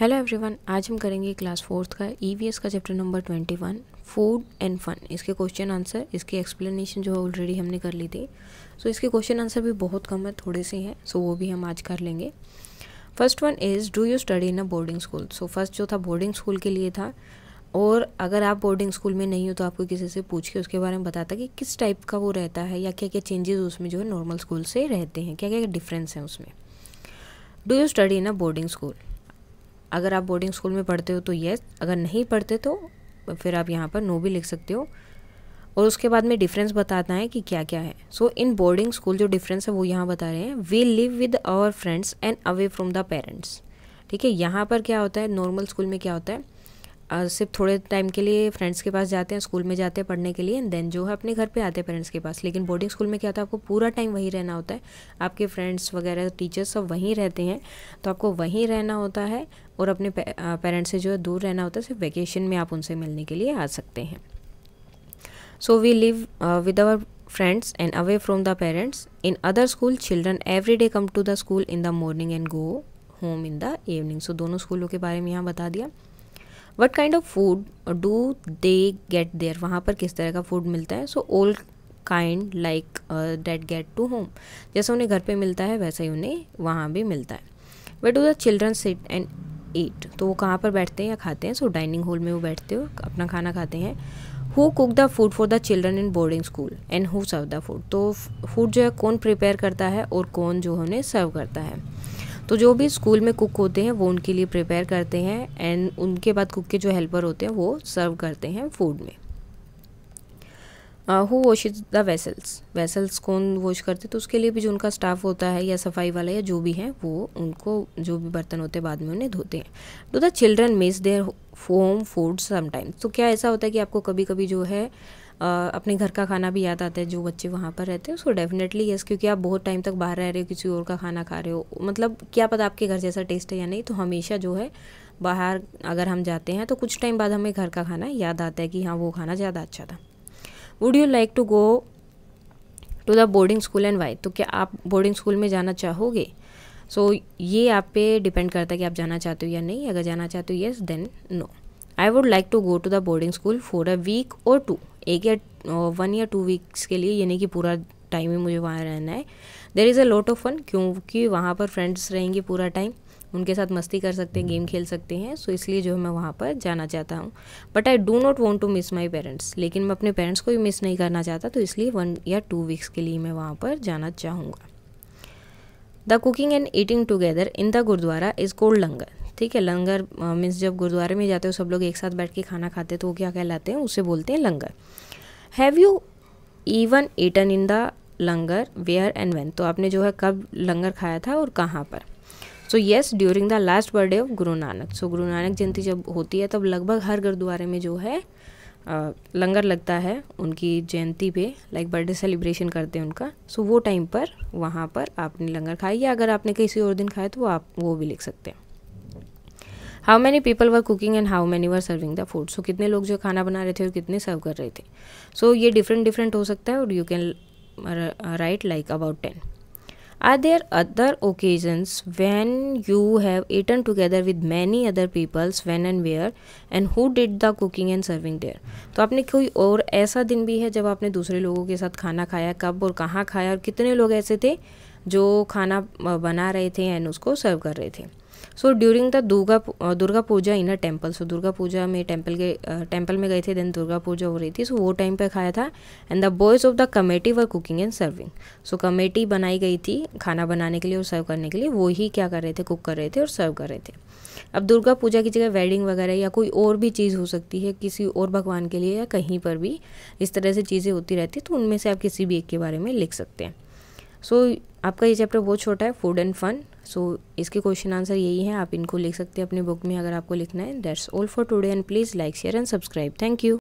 hello everyone आज हम करेंगे क्लास फोर्थ का ईवीएस e का chapter number twenty one food and fun इसके क्वेश्चन आंसर इसकी एक्सप्लेनेशन जो है ऑलरेडी हमने कर ली थी सो so, इसके क्वेश्चन आंसर भी बहुत कम है थोड़े से हैं सो so, वो भी हम आज कर लेंगे first one is do you study in a boarding school so first जो था बोर्डिंग स्कूल के लिए था और अगर आप बोर्डिंग स्कूल में नहीं हो तो आपको किसी से पूछ के उसके बारे में बताता कि किस टाइप का वो रहता है या क्या क्या चेंजेस उसमें जो है नॉर्मल स्कूल से रहते हैं क्या क्या डिफरेंस है उसमें do you study in a boarding school अगर आप बोर्डिंग स्कूल में पढ़ते हो तो येस अगर नहीं पढ़ते तो फिर आप यहाँ पर नो भी लिख सकते हो और उसके बाद में डिफरेंस बताता है कि क्या क्या है सो इन बोर्डिंग स्कूल जो डिफरेंस है वो यहाँ बता रहे हैं we live with our friends and away from the parents ठीक है यहाँ पर क्या होता है नॉर्मल स्कूल में क्या होता है सिर्फ थोड़े टाइम के लिए फ्रेंड्स के पास जाते हैं स्कूल में जाते हैं पढ़ने के लिए एंड देन जो है अपने घर पे आते हैं पेरेंट्स के पास लेकिन बोर्डिंग स्कूल में क्या होता है आपको पूरा टाइम वहीं रहना होता है आपके फ्रेंड्स वगैरह टीचर्स सब वहीं रहते हैं तो आपको वहीं रहना होता है और अपने पेरेंट्स से जो है दूर रहना होता है सिर्फ वैकेशन में आप उनसे मिलने के लिए आ सकते हैं so we live with our friends and away from the parents in other school children every day come to the school in the morning and go home in the evening so दोनों स्कूलों के बारे में यहाँ बता दिया what kind of food do they get there वहाँ पर किस तरह का फूड मिलता है so old kind like that get to home जैसा उन्हें घर पर मिलता है वैसा ही उन्हें वहाँ भी मिलता है where do the children sit and eat तो वो कहाँ पर बैठते हैं या खाते हैं सो डाइनिंग हॉल में वो बैठते हो अपना खाना खाते हैं who cook the food for the children in boarding school and who serve the food तो फूड जो है कौन प्रिपेयर करता है और कौन जो है उन्हें सर्व करता है तो जो भी स्कूल में कुक होते हैं वो उनके लिए प्रिपेयर करते हैं एंड उनके बाद कुक के जो हेल्पर होते हैं वो सर्व करते हैं फूड में who washes the vessels vessels कौन वॉश करते तो उसके लिए भी जो उनका स्टाफ होता है या सफाई वाला या जो भी है वो उनको जो भी बर्तन होते हैं बाद में उन्हें धोते हैं do the children miss their home food sometimes तो क्या ऐसा होता है कि आपको कभी कभी जो है अपने घर का खाना भी याद आता है जो बच्चे वहाँ पर रहते हैं सो डेफिनेटली यस क्योंकि आप बहुत टाइम तक बाहर रह रहे हो किसी और का खाना खा रहे हो मतलब क्या पता आपके घर जैसा टेस्ट है या नहीं तो हमेशा जो है बाहर अगर हम जाते हैं तो कुछ टाइम बाद हमें घर का खाना याद आता है कि हाँ वो खाना ज़्यादा अच्छा था would you like to go to the boarding school and why तो क्या आप बोर्डिंग स्कूल में जाना चाहोगे सो so, ये आप पे डिपेंड करता है कि आप जाना चाहते हो या नहीं अगर जाना चाहते हो yes then no I would like to go to the boarding school for a week और टू एक या वन uh, या टू वीक्स के लिए यानी कि पूरा टाइम ही मुझे वहाँ रहना है there is a lot of fun क्योंकि वहाँ पर फ्रेंड्स रहेंगे पूरा टाइम उनके साथ मस्ती कर सकते हैं गेम खेल सकते हैं सो इसलिए जो है मैं वहाँ पर जाना चाहता हूँ but I do not want to miss my parents लेकिन मैं अपने पेरेंट्स को भी मिस नहीं करना चाहता तो इसलिए वन या टू वीक्स के लिए मैं वहाँ पर जाना चाहूँगा the cooking and eating together in the gurudwara is called langar ठीक है लंगर मीन्स जब गुरुद्वारे में जाते हो सब लोग एक साथ बैठ के खाना खाते तो वो क्या कहलाते हैं उसे बोलते हैं लंगर have you even eaten in the langar where and when तो आपने जो है कब लंगर खाया था और कहाँ पर so yes during the last birthday of Guru Nanak सो गुरु नानक जयंती जब होती है तब लगभग हर गुरुद्वारे में जो है आ, लंगर लगता है उनकी जयंती पे लाइक बर्थडे सेलिब्रेशन करते हैं उनका सो so, वो टाइम पर वहाँ पर आपने लंगर खाया या अगर आपने किसी और दिन खाया तो वो आप वो भी लिख सकते हैं how many people were cooking and how many were serving the food so कितने लोग जो खाना बना रहे थे और कितने सर्व कर रहे थे सो so, ये डिफरेंट डिफरेंट हो सकता है और you can write like about ten are there other occasions when you have eaten together with many other peoples when and where and who did the cooking and serving there तो आपने कोई और ऐसा दिन भी है जब आपने दूसरे लोगों के साथ खाना खाया कब और कहाँ खाया और कितने लोग ऐसे थे जो खाना uh, बना रहे थे एंड उसको सर्व कर रहे थे so during the Durga Durga Puja in a temple so Durga Puja में टेम्पल के टेम्पल में गए थे देन दुर्गा पूजा हो रही थी सो वो टाइम पे खाया था and the boys of the committee were cooking and serving so committee बनाई गई थी खाना बनाने के लिए और सर्व करने के लिए वो ही क्या कर रहे थे कुक कर रहे थे और सर्व कर रहे थे अब दुर्गा पूजा की जगह वेडिंग वगैरह या कोई और भी चीज़ हो सकती है किसी और भगवान के लिए या कहीं पर भी इस तरह से चीज़ें होती रहती तो उनमें से आप किसी भी एक के बारे में लिख सकते हैं सो so, आपका ये चैप्टर बहुत छोटा है food and fun so so, इसके क्वेश्चन आंसर यही है आप इनको लिख सकते हैं अपने बुक में अगर आपको लिखना है that's all for today and please like share and subscribe thank you